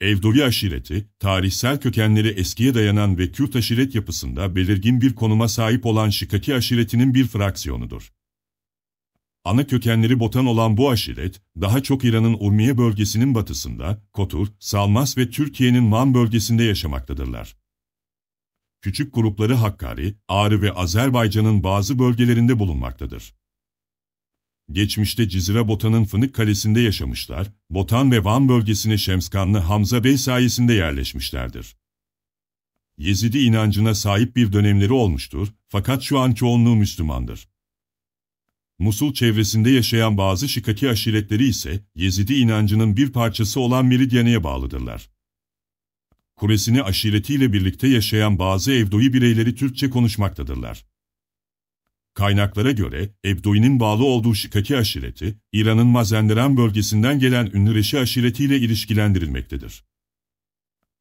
Evdovi aşireti, tarihsel kökenleri eskiye dayanan ve Kürt aşiret yapısında belirgin bir konuma sahip olan Şikaki aşiretinin bir fraksiyonudur. Ana kökenleri Botan olan bu aşiret, daha çok İran'ın Urmiye bölgesinin batısında, Kotur, Salmas ve Türkiye'nin Man bölgesinde yaşamaktadırlar. Küçük grupları Hakkari, Ağrı ve Azerbaycan'ın bazı bölgelerinde bulunmaktadır. Geçmişte Cizive Botan'ın Fınık Kalesi'nde yaşamışlar, Botan ve Van bölgesine Şemskanlı Hamza Bey sayesinde yerleşmişlerdir. Yezidi inancına sahip bir dönemleri olmuştur fakat şu an çoğunluğu Müslümandır. Musul çevresinde yaşayan bazı Şikaki aşiretleri ise Yezidi inancının bir parçası olan Meridyane'ye bağlıdırlar. Kuresini aşiretiyle birlikte yaşayan bazı Evdoi bireyleri Türkçe konuşmaktadırlar. Kaynaklara göre Ebdoi'nin bağlı olduğu Şikaki aşireti, İran'ın Mazenderan bölgesinden gelen ünlü Reşi aşiretiyle ilişkilendirilmektedir.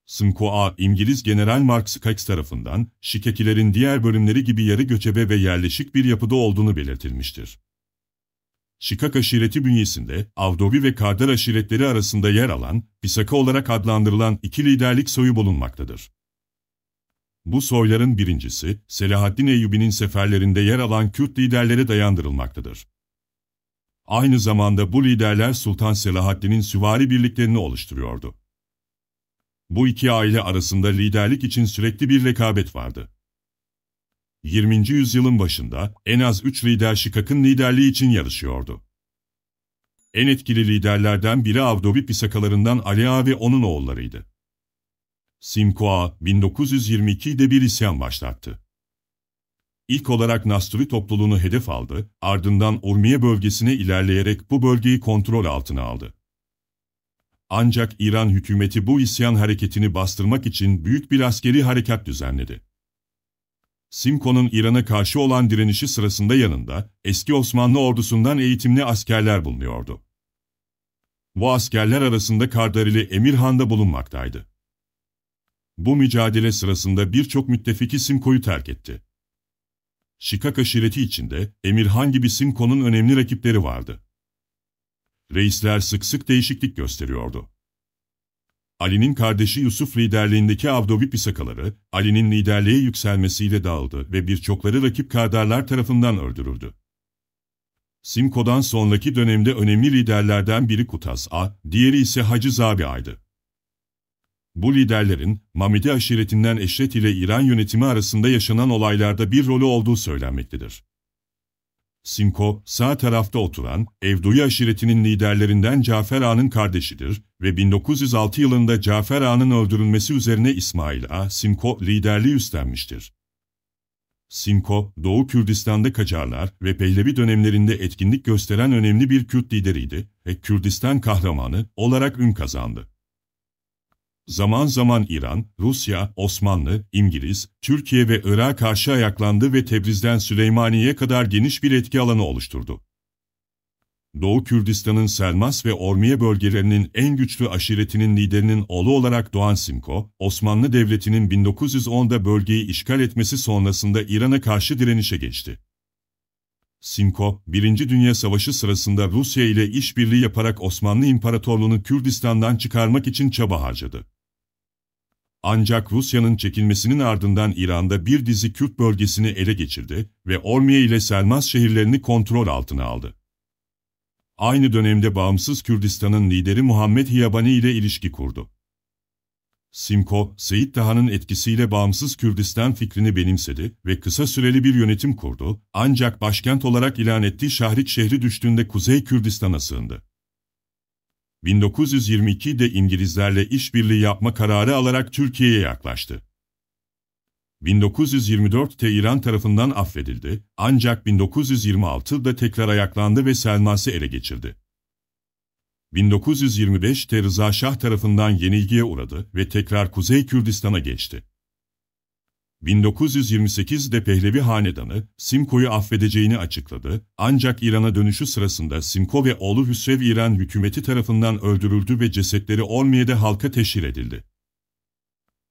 Sımkoa, İngiliz General Mark Sykes tarafından Şikakilerin diğer bölümleri gibi yarı göçebe ve yerleşik bir yapıda olduğunu belirtilmiştir. Şikak aşireti bünyesinde Avdobi ve Kardar aşiretleri arasında yer alan, Pisaka olarak adlandırılan iki liderlik soyu bulunmaktadır. Bu soyların birincisi, Selahaddin Eyyubi'nin seferlerinde yer alan Kürt liderleri dayandırılmaktadır. Aynı zamanda bu liderler Sultan Selahaddin'in süvari birliklerini oluşturuyordu. Bu iki aile arasında liderlik için sürekli bir rekabet vardı. 20. yüzyılın başında en az 3 lider Şikak'ın liderliği için yarışıyordu. En etkili liderlerden biri Avdobi Pisakalarından Ali Ağa ve onun oğullarıydı. Simkoa 1922'de bir isyan başlattı. İlk olarak Nasturi topluluğunu hedef aldı, ardından Urmiye bölgesine ilerleyerek bu bölgeyi kontrol altına aldı. Ancak İran hükümeti bu isyan hareketini bastırmak için büyük bir askeri harekat düzenledi. Simko'nun İran'a karşı olan direnişi sırasında yanında eski Osmanlı ordusundan eğitimli askerler bulunuyordu. Bu askerler arasında Kardarili Emirhan da bulunmaktaydı. Bu mücadele sırasında birçok müttefiki Simko'yu terk etti. Şikak aşireti içinde Emirhan gibi Simko'nun önemli rakipleri vardı. Reisler sık sık değişiklik gösteriyordu. Ali'nin kardeşi Yusuf liderliğindeki Avdovi Pisakaları, Ali'nin liderliğe yükselmesiyle dağıldı ve birçokları rakip kadarlar tarafından öldürüldü. Simko'dan sonraki dönemde önemli liderlerden biri Kutas A, diğeri ise Hacı Zabi Ay'dı. Bu liderlerin Mamedi aşiretinden Eşret ile İran yönetimi arasında yaşanan olaylarda bir rolü olduğu söylenmektedir. Sinko, sağ tarafta oturan Evduyu aşiretinin liderlerinden Cafer Ağa'nın kardeşidir ve 1906 yılında Cafer Ağa'nın öldürülmesi üzerine İsmail A. Sinko liderliği üstlenmiştir. Sinko, Doğu Kürdistan'da Kacarlar ve Pehlevi dönemlerinde etkinlik gösteren önemli bir Kürt lideriydi ve Kürdistan kahramanı olarak ün kazandı. Zaman zaman İran, Rusya, Osmanlı, İngiliz, Türkiye ve Irak karşı ayaklandı ve Tebriz'den Süleymaniye'ye kadar geniş bir etki alanı oluşturdu. Doğu Kürdistan'ın Selmas ve Ormiye bölgelerinin en güçlü aşiretinin liderinin oğlu olarak Doğan Simko, Osmanlı Devleti'nin 1910'da bölgeyi işgal etmesi sonrasında İran'a karşı direnişe geçti. Simko, 1. Dünya Savaşı sırasında Rusya ile işbirliği yaparak Osmanlı İmparatorluğu'nu Kürdistan'dan çıkarmak için çaba harcadı. Ancak Rusya'nın çekilmesinin ardından İran'da bir dizi Kürt bölgesini ele geçirdi ve Ormiye ile Selmas şehirlerini kontrol altına aldı. Aynı dönemde bağımsız Kürdistan'ın lideri Muhammed Hiyabani ile ilişki kurdu. Simko, Seyit Daha'nın etkisiyle bağımsız Kürdistan fikrini benimsedi ve kısa süreli bir yönetim kurdu, ancak başkent olarak ilan ettiği Şahrik şehri düştüğünde Kuzey Kürdistan'a sığındı. 1922'de İngilizlerle işbirliği yapma kararı alarak Türkiye'ye yaklaştı. 1924'te İran tarafından affedildi ancak 1926'da tekrar ayaklandı ve Selmas'ı ele geçirdi. 1925'te Rıza Şah tarafından yenilgiye uğradı ve tekrar Kuzey Kürdistan'a geçti. 1928'de Pehlevi Hanedanı Simko'yu affedeceğini açıkladı ancak İran'a dönüşü sırasında Simko ve oğlu Hüsrev İran hükümeti tarafından öldürüldü ve cesetleri Ormiyede halka teşhir edildi.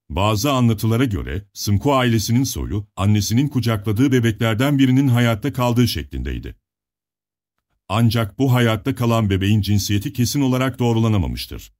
Bazı anlatılara göre Simko ailesinin soyu annesinin kucakladığı bebeklerden birinin hayatta kaldığı şeklindeydi. Ancak bu hayatta kalan bebeğin cinsiyeti kesin olarak doğrulanamamıştır.